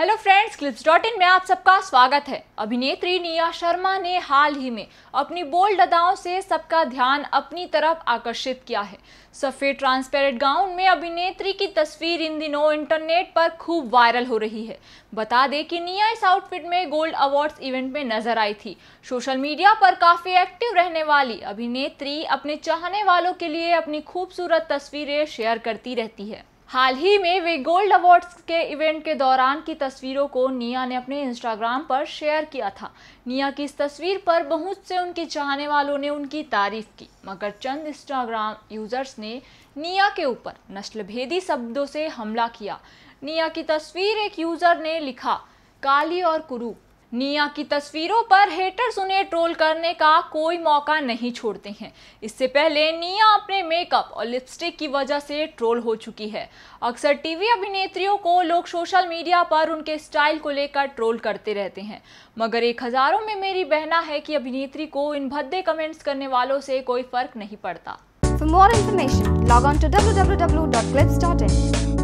hello friends clips dot in में आप सबका स्वागत है अभिनेत्री निया शर्मा ने हाल ही में अपनी बोल्ड अदाओं से सबका ध्यान अपनी तरफ आकर्षित किया है सफ़ेद ट्रांसपेरेंट गाउन में अभिनेत्री की तस्वीर इन दिनों इंटरनेट पर खूब वायरल हो रही है बता दें कि निया इस आउटफिट में गोल्ड अवार्ड्स इवेंट में नजर आई थी सोशल मीडिया पर काफ़ी एक्टिव रहने वाली अभिनेत्री अपने चाहने वालों के लिए अपनी खूबसूरत तस्वीरें शेयर करती रहती है हाल ही में वे गोल्ड अवार्ड्स के इवेंट के दौरान की तस्वीरों को निया ने अपने इंस्टाग्राम पर शेयर किया था निया की इस तस्वीर पर बहुत से उनके चाहने वालों ने उनकी तारीफ की मगर चंद इंस्टाग्राम यूजर्स ने निया के ऊपर नस्लभेदी शब्दों से हमला किया निया की तस्वीर एक यूजर ने लिखा काली और कुरूप निया की तस्वीरों पर हेटर्स उन्हें ट्रोल करने का कोई मौका नहीं छोड़ते हैं इससे पहले निया अपने मेकअप और लिपस्टिक की वजह से ट्रोल हो चुकी है अक्सर टीवी अभिनेत्रियों को लोग सोशल मीडिया पर उनके स्टाइल को लेकर ट्रोल करते रहते हैं मगर एक हज़ारों में मेरी बहना है कि अभिनेत्री को इन भद्दे कमेंट्स करने वालों से कोई फर्क नहीं पड़ता for more information log on to W